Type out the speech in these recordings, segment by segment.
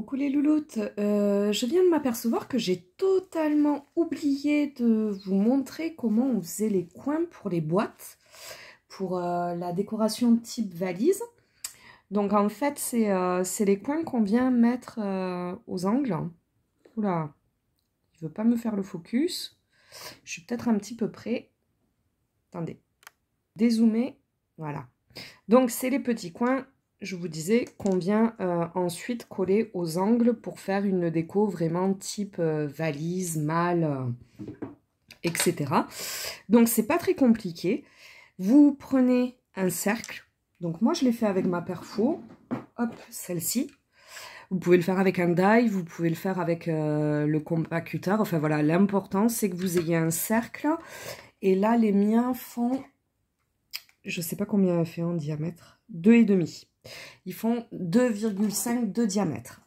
Coucou les louloutes, euh, je viens de m'apercevoir que j'ai totalement oublié de vous montrer comment on faisait les coins pour les boîtes, pour euh, la décoration type valise. Donc en fait c'est euh, c'est les coins qu'on vient mettre aux angles. Oula, il veut pas me faire le focus, je suis peut-être un petit peu près. Attendez, dézoomer, voilà. Donc c'est les petits coins je vous disais qu'on vient euh, ensuite coller aux angles pour faire une déco vraiment type euh, valise, mal, euh, etc. Donc c'est pas très compliqué. Vous prenez un cercle. Donc moi je l'ai fait avec ma perfo. Hop, celle-ci. Vous pouvez le faire avec un die, vous pouvez le faire avec le compacteur. Enfin voilà, l'important c'est que vous ayez un cercle. Et là les miens font, je ne sais pas combien elle fait en diamètre, deux et demi. Ils font 2,5 de diamètre.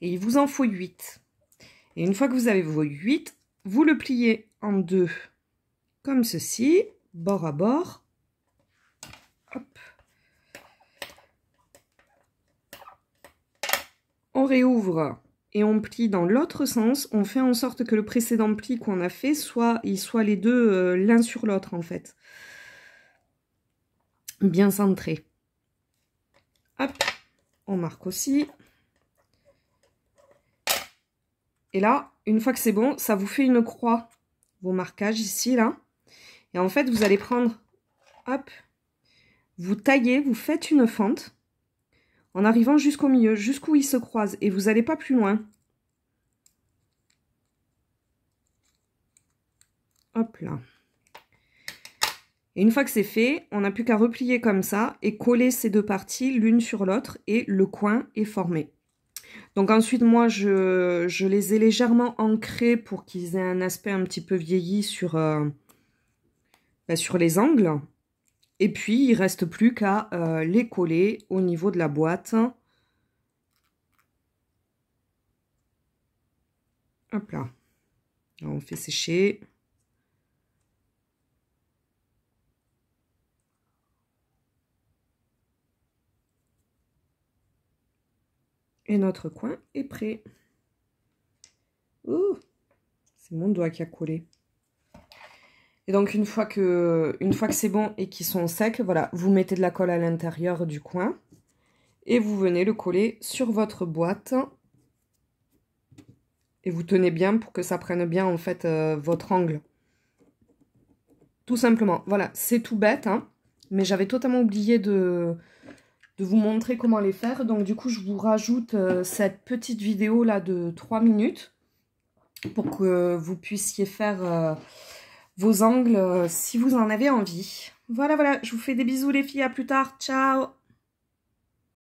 Et il vous en faut 8. Et une fois que vous avez vos 8, vous le pliez en deux comme ceci, bord à bord. On réouvre et on plie dans l'autre sens. On fait en sorte que le précédent pli qu'on a fait soit, il soit les deux euh, l'un sur l'autre en fait. Bien centré. Hop, on marque aussi. Et là, une fois que c'est bon, ça vous fait une croix, vos marquages ici, là. Et en fait, vous allez prendre, hop, vous taillez, vous faites une fente en arrivant jusqu'au milieu, jusqu'où ils se croisent, et vous n'allez pas plus loin. Hop là une fois que c'est fait, on n'a plus qu'à replier comme ça et coller ces deux parties l'une sur l'autre et le coin est formé. Donc ensuite, moi, je, les ai légèrement ancrés pour qu'ils aient un aspect un petit peu vieilli sur, euh, bah, les angles. Et puis, il reste plus qu'à euh, les coller au niveau de la boîte. Hop là. on fait sécher. Et notre coin est prêt. c'est mon doigt qui a collé. Et donc une fois que, une fois que c'est bon et qu'ils sont secs, voilà, vous mettez de la colle à l'intérieur du coin et vous venez le coller sur votre boîte. Et vous tenez bien pour que ça prenne bien en fait euh, votre angle. Tout simplement, voilà, c'est tout bête, hein, mais j'avais totalement oublié de, vous montrer comment les faire. Donc du coup, je vous rajoute euh, cette petite vidéo là de 3 minutes pour que vous puissiez faire euh, vos angles euh, si vous en avez envie. Voilà, voilà, je vous fais des bisous les filles, à plus tard, ciao